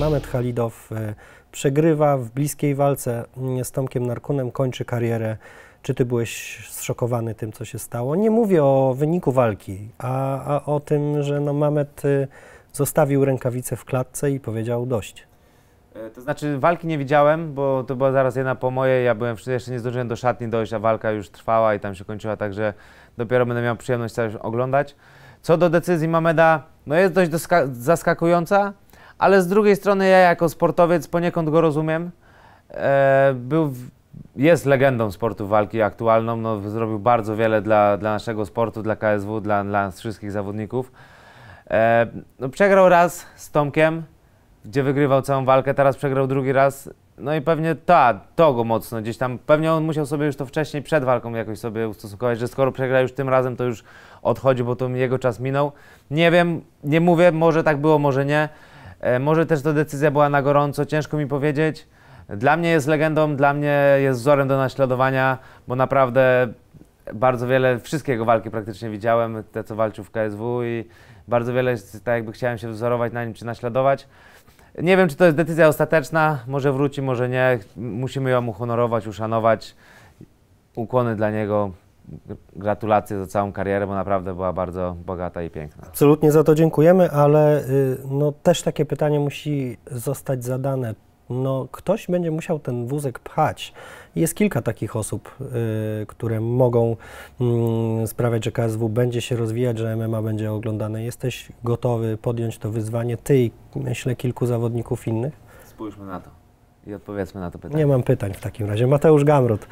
Mamet Halidow e, przegrywa w bliskiej walce mm, z Tomkiem Narkunem, kończy karierę. Czy ty byłeś zszokowany tym, co się stało? Nie mówię o wyniku walki, a, a o tym, że no Mamet e, zostawił rękawice w klatce i powiedział dość. E, to znaczy walki nie widziałem, bo to była zaraz jedna po mojej, ja byłem, jeszcze nie zdążyłem do szatni dojść, a walka już trwała i tam się kończyła, także dopiero będę miał przyjemność całość oglądać. Co do decyzji Mameda, no jest dość zaskakująca, ale z drugiej strony ja jako sportowiec poniekąd go rozumiem. E, był, jest legendą sportu walki aktualną, no, zrobił bardzo wiele dla, dla naszego sportu, dla KSW, dla, dla nas wszystkich zawodników. E, no, przegrał raz z Tomkiem, gdzie wygrywał całą walkę, teraz przegrał drugi raz. No i pewnie ta, to go mocno gdzieś tam, pewnie on musiał sobie już to wcześniej przed walką jakoś sobie ustosunkować, że skoro przegra już tym razem, to już odchodzi, bo to jego czas minął. Nie wiem, nie mówię, może tak było, może nie. E, może też to decyzja była na gorąco, ciężko mi powiedzieć. Dla mnie jest legendą, dla mnie jest wzorem do naśladowania, bo naprawdę bardzo wiele, wszystkiego walki praktycznie widziałem, te co walczył w KSW i bardzo wiele, tak jakby chciałem się wzorować na nim czy naśladować. Nie wiem, czy to jest decyzja ostateczna, może wróci, może nie. Musimy ją uhonorować, uszanować. Ukłony dla niego gratulacje za całą karierę, bo naprawdę była bardzo bogata i piękna. Absolutnie za to dziękujemy, ale y, no, też takie pytanie musi zostać zadane. No, ktoś będzie musiał ten wózek pchać. Jest kilka takich osób, y, które mogą y, sprawiać, że KSW będzie się rozwijać, że MMA będzie oglądane. Jesteś gotowy podjąć to wyzwanie, ty i myślę kilku zawodników innych? Spójrzmy na to i odpowiedzmy na to pytanie. Nie mam pytań w takim razie. Mateusz Gamrot.